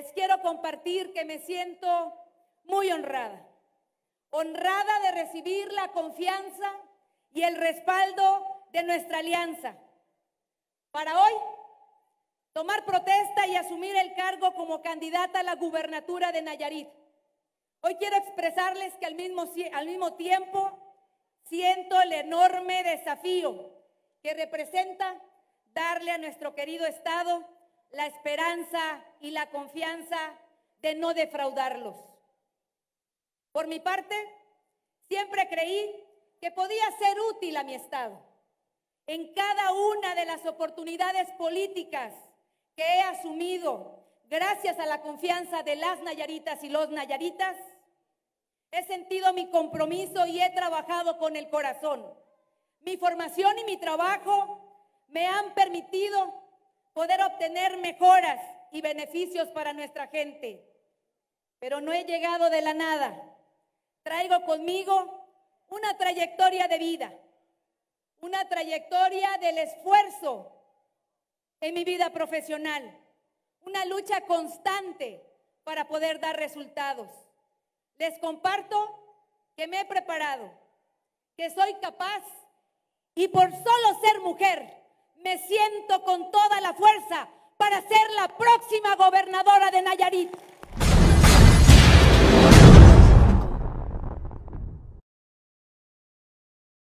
les quiero compartir que me siento muy honrada, honrada de recibir la confianza y el respaldo de nuestra alianza. Para hoy, tomar protesta y asumir el cargo como candidata a la gubernatura de Nayarit. Hoy quiero expresarles que al mismo, al mismo tiempo siento el enorme desafío que representa darle a nuestro querido Estado la esperanza y la confianza de no defraudarlos. Por mi parte, siempre creí que podía ser útil a mi Estado en cada una de las oportunidades políticas que he asumido gracias a la confianza de las Nayaritas y los Nayaritas. He sentido mi compromiso y he trabajado con el corazón. Mi formación y mi trabajo me han permitido poder obtener mejoras y beneficios para nuestra gente. Pero no he llegado de la nada. Traigo conmigo una trayectoria de vida, una trayectoria del esfuerzo en mi vida profesional, una lucha constante para poder dar resultados. Les comparto que me he preparado, que soy capaz y por solo ser mujer me siento con toda la fuerza para ser la próxima gobernadora de Nayarit.